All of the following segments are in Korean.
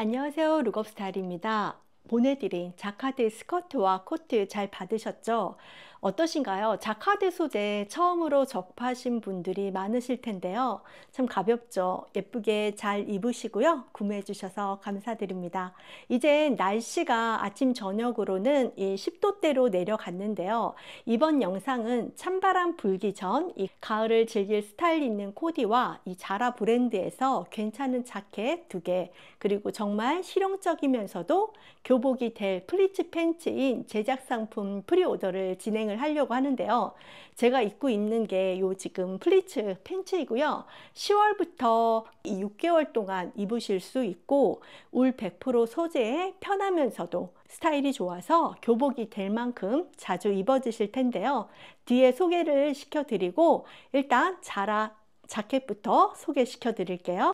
안녕하세요. 룩업스타일입니다. 보내드린 자카드 스커트와 코트 잘 받으셨죠? 어떠신가요? 자카드 소재 처음으로 접하신 분들이 많으실 텐데요. 참 가볍죠? 예쁘게 잘 입으시고요. 구매해 주셔서 감사드립니다. 이제 날씨가 아침 저녁으로는 10도대로 내려갔는데요. 이번 영상은 찬바람 불기 전 이 가을을 즐길 스타일 있는 코디와 이 자라 브랜드에서 괜찮은 자켓 두 개 그리고 정말 실용적이면서도 교복이 될 플리츠 팬츠인 제작 상품 프리오더를 진행을 하려고 하는데요. 제가 입고 있는 게 요 지금 플리츠 팬츠이고요. 10월부터 6개월 동안 입으실 수 있고 울 100% 소재에 편하면서도 스타일이 좋아서 교복이 될 만큼 자주 입어주실 텐데요. 뒤에 소개를 시켜드리고 일단 자라 자켓부터 소개시켜 드릴게요.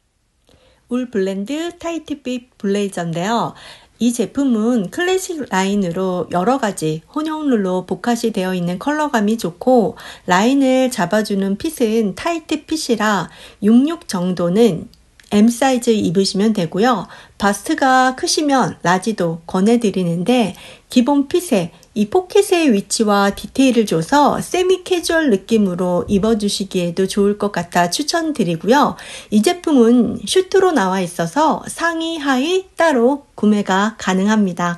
울 블렌드 타이트핏 블레이저인데요. 이 제품은 클래식 라인으로 여러 가지 혼용룰로 복합이 되어 있는 컬러감이 좋고 라인을 잡아주는 핏은 타이트 핏이라 66 정도는 M 사이즈 입으시면 되고요. 바스트가 크시면 라지도 권해드리는데 기본 핏에 이 포켓의 위치와 디테일을 줘서 세미 캐주얼 느낌으로 입어주시기에도 좋을 것 같아 추천드리고요. 이 제품은 슈트로 나와 있어서 상의, 하의 따로 구매가 가능합니다.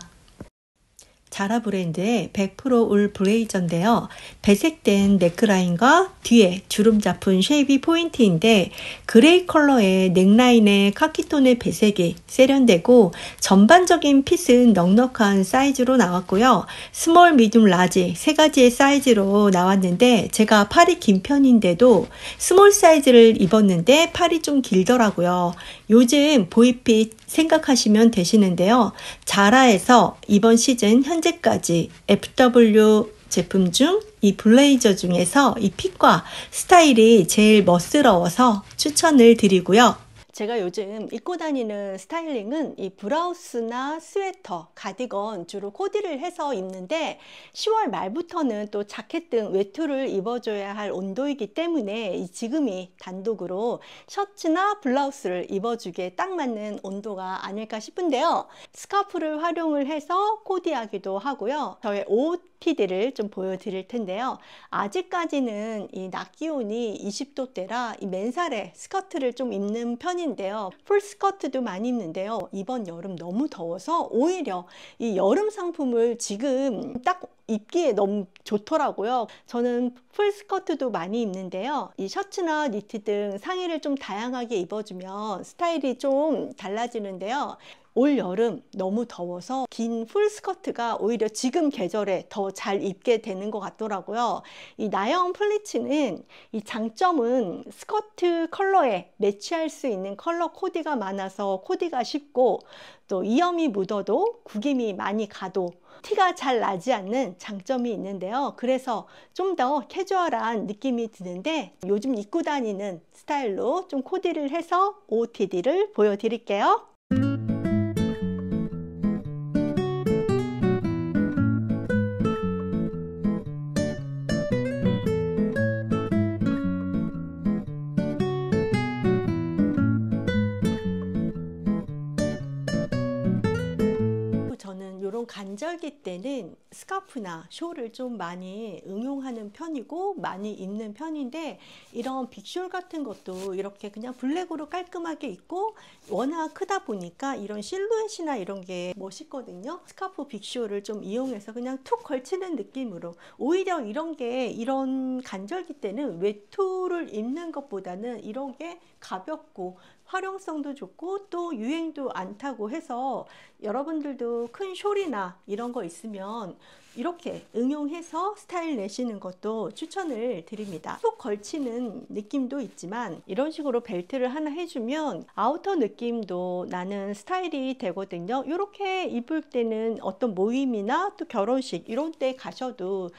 자라 브랜드의 100%울 브레이저인데요. 배색된 네크라인과 뒤에 주름 잡은 쉐입이 포인트인데 그레이 컬러의 넥라인에 카키톤의 배색이 세련되고 전반적인 핏은 넉넉한 사이즈로 나왔고요. 스몰, 미듐, 라지 세 가지의 사이즈로 나왔는데 제가 팔이 긴 편인데도 스몰 사이즈를 입었는데 팔이 좀 길더라고요. 요즘 보이핏 생각하시면 되시는데요. 자라에서 이번 시즌 현재까지 FW 제품 중 이 블레이저 중에서 이 핏과 스타일이 제일 멋스러워서 추천을 드리고요. 제가 요즘 입고 다니는 스타일링은 이 브라우스나 스웨터, 가디건 주로 코디를 해서 입는데 10월 말부터는 또 자켓 등 외투를 입어줘야 할 온도이기 때문에 지금이 단독으로 셔츠나 블라우스를 입어주기에 딱 맞는 온도가 아닐까 싶은데요. 스카프를 활용을 해서 코디하기도 하고요. 저의 옷 PD를 좀 보여드릴 텐데요. 아직까지는 이 낮 기온이 20도대라 이 맨살에 스커트를 좀 입는 편인데요. 풀 스커트도 많이 입는데요. 이번 여름 너무 더워서 오히려 이 여름 상품을 지금 딱 입기에 너무 좋더라고요. 저는 풀 스커트도 많이 입는데요. 이 셔츠나 니트 등 상의를 좀 다양하게 입어주면 스타일이 좀 달라지는데요. 올 여름 너무 더워서 긴 풀스커트가 오히려 지금 계절에 더 잘 입게 되는 것 같더라고요. 이 나영 플리츠는 이 장점은 스커트 컬러에 매치할 수 있는 컬러 코디가 많아서 코디가 쉽고 또 이염이 묻어도 구김이 많이 가도 티가 잘 나지 않는 장점이 있는데요. 그래서 좀 더 캐주얼한 느낌이 드는데 요즘 입고 다니는 스타일로 좀 코디를 해서 OOTD를 보여드릴게요. 관절기 때는 스카프나 쇼를 좀 많이 응용하는 편이고 많이 입는 편인데 이런 빅쇼 같은 것도 이렇게 그냥 블랙으로 깔끔하게 입고 워낙 크다 보니까 이런 실루엣이나 이런 게 멋있거든요. 스카프 빅쇼를 좀 이용해서 그냥 툭 걸치는 느낌으로 오히려 이런 게 이런 간절기 때는 외투를 입는 것보다는 이런 게 가볍고 활용성도 좋고 또 유행도 안 타고 해서 여러분들도 큰쇼리나 이런 거 있으면 이렇게 응용해서 스타일 내시는 것도 추천을 드립니다. 속 걸치는 느낌도 있지만 이런 식으로 벨트를 하나 해주면 아우터 느낌도 나는 스타일이 되거든요. 이렇게 입을 때는 어떤 모임이나 또 결혼식 이런 때 가셔도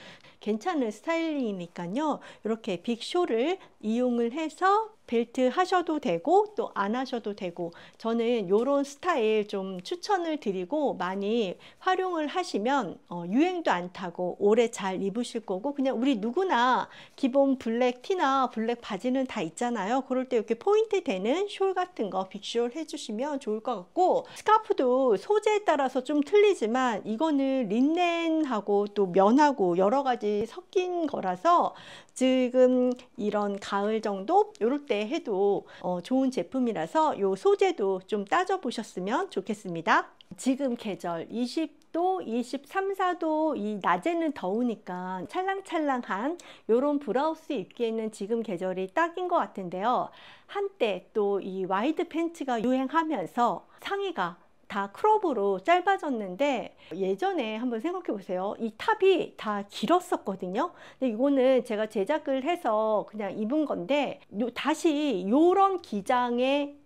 괜찮은 스타일링이니까요. 이렇게 빅쇼를 이용을 해서 벨트 하셔도 되고 또 안 하셔도 되고 저는 이런 스타일 좀 추천을 드리고 많이 활용을 하시면 어, 유행도 춥지도 않다고 오래 잘 입으실 거고 그냥 우리 누구나 기본 블랙 티나 블랙 바지는 다 있잖아요. 그럴 때 이렇게 포인트 되는 숄 같은 거 빅숄 해주시면 좋을 것 같고 스카프도 소재에 따라서 좀 틀리지만 이거는 린넨하고 또 면하고 여러 가지 섞인 거라서 지금 이런 가을 정도 요럴 때 해도 어 좋은 제품이라서 요 소재도 좀 따져 보셨으면 좋겠습니다. 지금 계절 20또 23, 4도 이 낮에는 더우니까 찰랑찰랑한 요런 브라우스 입기에는 지금 계절이 딱인 것 같은데요. 한때 또 이 와이드 팬츠가 유행하면서 상의가 다 크롭으로 짧아졌는데 예전에 한번 생각해 보세요 이 탑이 다 길었었거든요 근데 이거는 제가 제작을 해서 그냥 입은 건데 다시 요런 기장의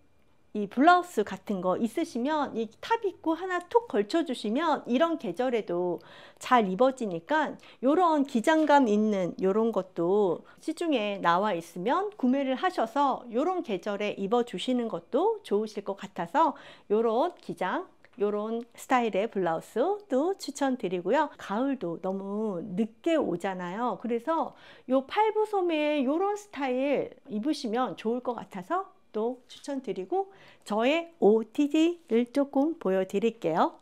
이 블라우스 같은 거 있으시면 이 탑 입고 하나 툭 걸쳐주시면 이런 계절에도 잘 입어지니까 이런 기장감 있는 이런 것도 시중에 나와 있으면 구매를 하셔서 이런 계절에 입어주시는 것도 좋으실 것 같아서 이런 기장 요런 스타일의 블라우스도 추천드리고요. 가을도 너무 늦게 오잖아요. 그래서 요 팔부 소매 요런 스타일 입으시면 좋을 것 같아서 것 추천드리고 저의 OTD를 조금 보여드릴게요.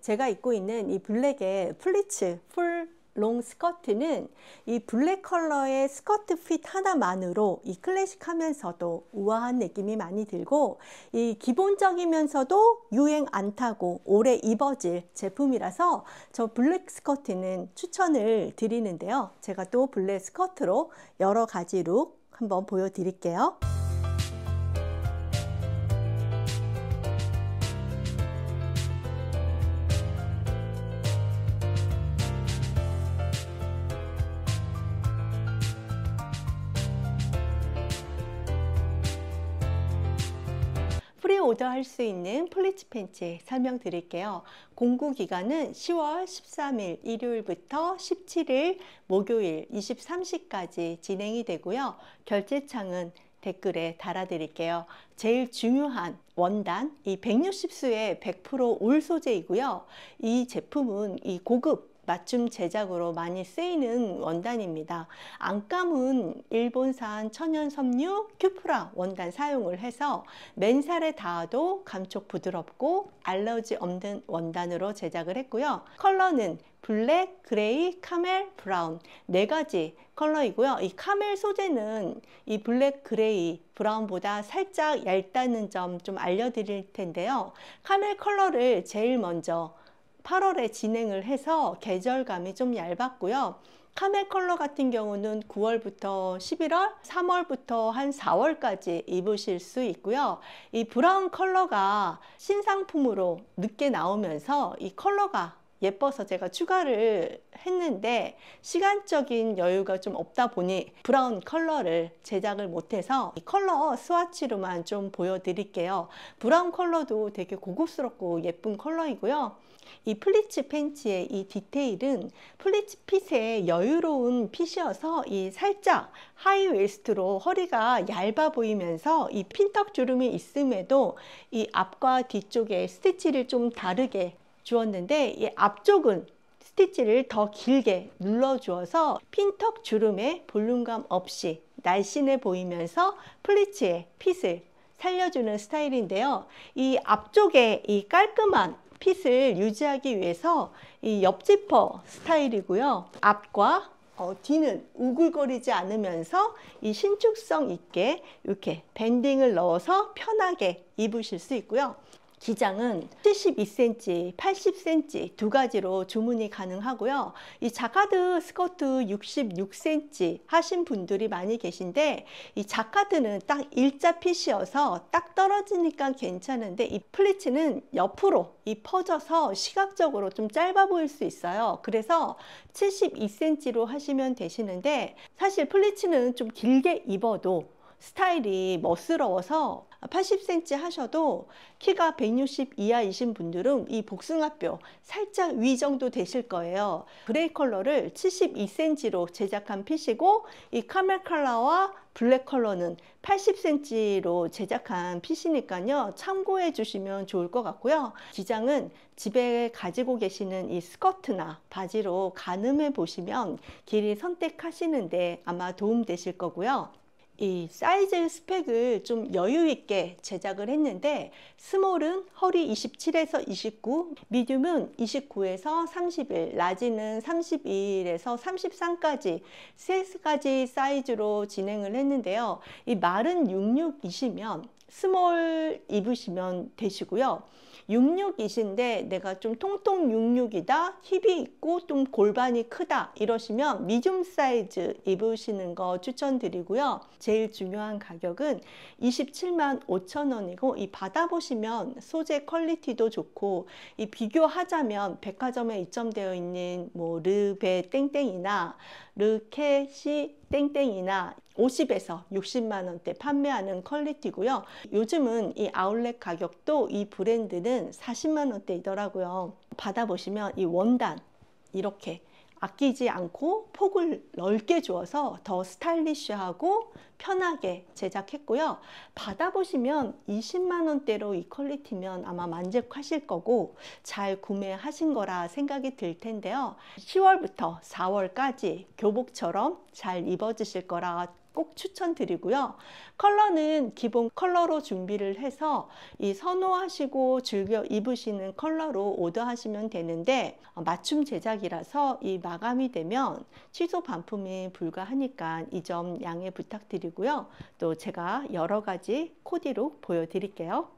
제가 입고 있는 이 블랙의 플리츠 풀롱 스커트는 이 블랙 컬러의 스커트 핏 하나만으로 이 클래식하면서도 우아한 느낌이 많이 들고 이 기본적이면서도 유행 안 타고 오래 입어질 제품이라서 저 블랙 스커트는 추천을 드리는데요. 제가 또 블랙 스커트로 여러 가지 룩 한번 보여드릴게요. 오더할 수 있는 플리츠 팬츠 설명드릴게요. 공구 기간은 10월 13일 일요일부터 17일 목요일 23시까지 진행이 되고요. 결제창은 댓글에 달아드릴게요. 제일 중요한 원단, 이 160수의 100%올 소재이고요. 이 제품은 이 고급 맞춤 제작으로 많이 쓰이는 원단입니다. 안감은 일본산 천연섬유 큐프라 원단 사용을 해서 맨살에 닿아도 감촉 부드럽고 알러지 없는 원단으로 제작을 했고요. 컬러는 블랙, 그레이, 카멜, 브라운 네 가지 컬러이고요. 이 카멜 소재는 이 블랙, 그레이, 브라운보다 살짝 얇다는 점 좀 알려드릴 텐데요. 카멜 컬러를 제일 먼저 8월에 진행을 해서 계절감이 좀 얇았고요. 카멜 컬러 같은 경우는 9월부터 11월, 3월부터 한 4월까지 입으실 수 있고요. 이 브라운 컬러가 신상품으로 늦게 나오면서 이 컬러가 예뻐서 제가 추가를 했는데 시간적인 여유가 좀 없다 보니 브라운 컬러를 제작을 못해서 이 컬러 스와치로만 좀 보여드릴게요. 브라운 컬러도 되게 고급스럽고 예쁜 컬러이고요. 이 플리츠 팬츠의 이 디테일은 플리츠 핏의 여유로운 핏이어서 이 살짝 하이 웨스트로 허리가 얇아 보이면서 이 핀턱 주름이 있음에도 이 앞과 뒤쪽에 스티치를 좀 다르게 주었는데 이 앞쪽은 스티치를 더 길게 눌러 주어서 핀턱 주름에 볼륨감 없이 날씬해 보이면서 플리츠의 핏을 살려주는 스타일인데요. 이 앞쪽에 이 깔끔한 핏을 유지하기 위해서 이 옆지퍼 스타일이고요. 앞과 어, 뒤는 우글거리지 않으면서 이 신축성 있게 이렇게 밴딩을 넣어서 편하게 입으실 수 있고요. 기장은 72cm, 80cm 두 가지로 주문이 가능하고요. 이 자카드 스커트 66cm 하신 분들이 많이 계신데 이 자카드는 딱 일자 핏이어서 딱 떨어지니까 괜찮은데 이 플리츠는 옆으로 이 퍼져서 시각적으로 좀 짧아 보일 수 있어요. 그래서 72cm로 하시면 되시는데 사실 플리츠는 좀 길게 입어도 스타일이 멋스러워서 80cm 하셔도 키가 160 이하이신 분들은 이 복숭아뼈 살짝 위 정도 되실 거예요. 그레이 컬러를 72cm로 제작한 핏이고 이 카멜 컬러와 블랙 컬러는 80cm로 제작한 핏이니까요. 참고해 주시면 좋을 것 같고요. 기장은 집에 가지고 계시는 이 스커트나 바지로 가늠해 보시면 길이 선택하시는데 아마 도움 되실 거고요. 이 사이즈 스펙을 좀 여유 있게 제작을 했는데 스몰은 허리 27에서 29, 미디움은 29에서 31, 라지는 31에서 33까지 3가지 사이즈로 진행을 했는데요. 이 말은 66이시면 스몰 입으시면 되시고요. 6 6이신데 내가 좀 통통 6 6이다 힙이 있고 좀 골반이 크다 이러시면 미디 사이즈 입으시는 거 추천드리고요 제일 중요한 가격은 27만 5천 원이고 이 받아보시면 소재 퀄리티도 좋고 이 비교하자면 백화점에 입점되어 있는 뭐 르베 땡땡이나 르케시 땡땡이나 50에서 60만 원대 판매하는 퀄리티고요. 요즘은 이 아울렛 가격도 이 브랜드는 40만 원대이더라고요. 받아보시면 이 원단 이렇게 아끼지 않고 폭을 넓게 주어서 더 스타일리쉬하고 편하게 제작했고요. 받아보시면 20만 원대로 이 퀄리티면 아마 만족하실 거고 잘 구매하신 거라 생각이 들 텐데요. 10월부터 4월까지 교복처럼 잘 입어주실 거라 꼭 추천드리고요. 컬러는 기본 컬러로 준비를 해서 이 선호하시고 즐겨 입으시는 컬러로 오더하시면 되는데 어, 맞춤 제작이라서 이 마감이 되면 취소 반품이 불가하니까 이 점 양해 부탁드리고요. 또 제가 여러 가지 코디로 보여드릴게요.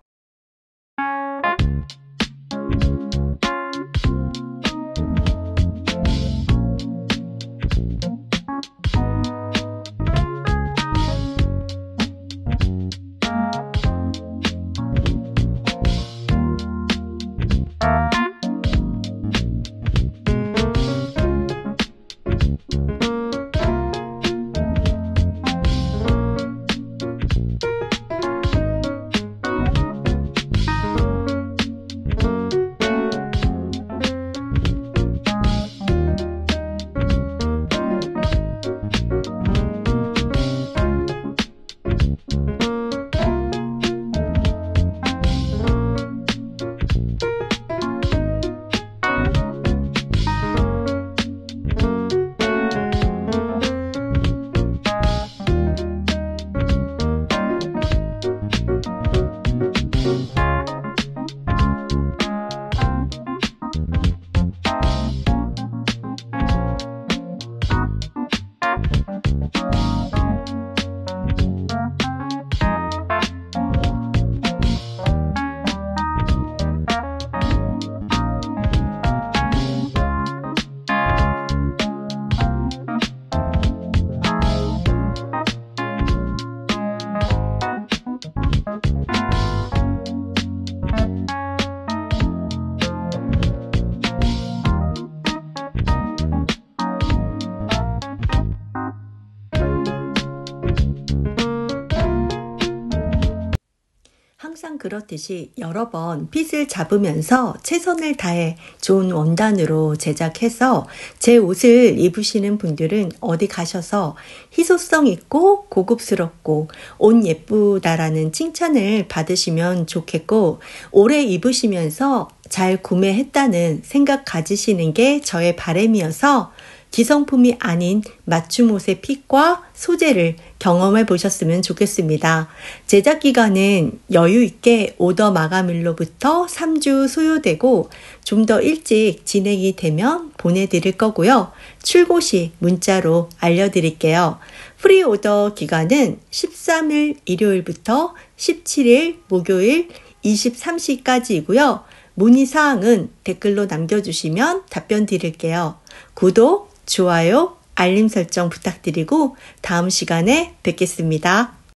그렇듯이 여러 번 핏을 잡으면서 최선을 다해 좋은 원단으로 제작해서 제 옷을 입으시는 분들은 어디 가셔서 희소성 있고 고급스럽고 옷 예쁘다라는 칭찬을 받으시면 좋겠고 오래 입으시면서 잘 구매했다는 생각 가지시는 게 저의 바램이어서 기성품이 아닌 맞춤 옷의 핏과 소재를 경험해 보셨으면 좋겠습니다. 제작 기간은 여유 있게 오더 마감일로부터 3주 소요되고 좀 더 일찍 진행이 되면 보내드릴 거고요. 출고 시 문자로 알려드릴게요. 프리 오더 기간은 13일 일요일부터 17일 목요일 23시까지이고요. 문의 사항은 댓글로 남겨주시면 답변 드릴게요. 구독, 좋아요, 알림 설정 부탁드리고 다음 시간에 뵙겠습니다.